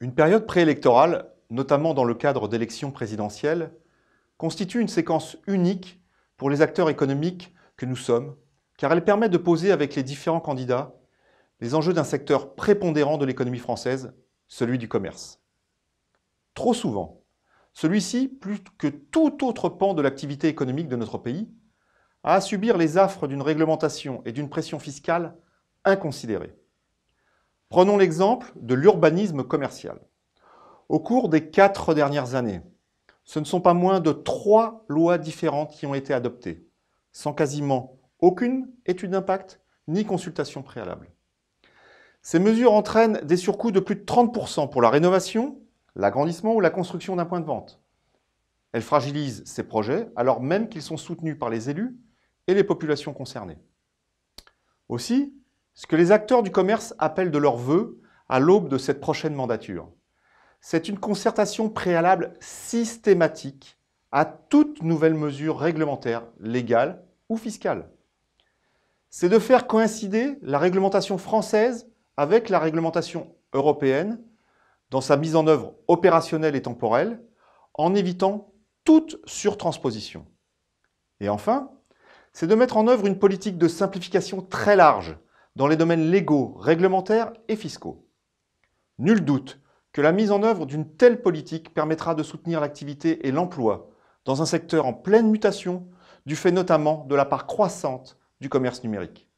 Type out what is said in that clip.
Une période préélectorale, notamment dans le cadre d'élections présidentielles, constitue une séquence unique pour les acteurs économiques que nous sommes, car elle permet de poser avec les différents candidats les enjeux d'un secteur prépondérant de l'économie française, celui du commerce. Trop souvent, celui-ci, plus que tout autre pan de l'activité économique de notre pays, a à subir les affres d'une réglementation et d'une pression fiscale inconsidérées. Prenons l'exemple de l'urbanisme commercial. Au cours des quatre dernières années, ce ne sont pas moins de trois lois différentes qui ont été adoptées, sans quasiment aucune étude d'impact ni consultation préalable. Ces mesures entraînent des surcoûts de plus de 30% pour la rénovation, l'agrandissement ou la construction d'un point de vente. Elles fragilisent ces projets alors même qu'ils sont soutenus par les élus et les populations concernées. Aussi, ce que les acteurs du commerce appellent de leur vœu à l'aube de cette prochaine mandature. C'est une concertation préalable systématique à toute nouvelle mesure réglementaire, légale ou fiscale. C'est de faire coïncider la réglementation française avec la réglementation européenne dans sa mise en œuvre opérationnelle et temporelle, en évitant toute surtransposition. Et enfin, c'est de mettre en œuvre une politique de simplification très large dans les domaines légaux, réglementaires et fiscaux. Nul doute que la mise en œuvre d'une telle politique permettra de soutenir l'activité et l'emploi dans un secteur en pleine mutation, du fait notamment de la part croissante du commerce numérique.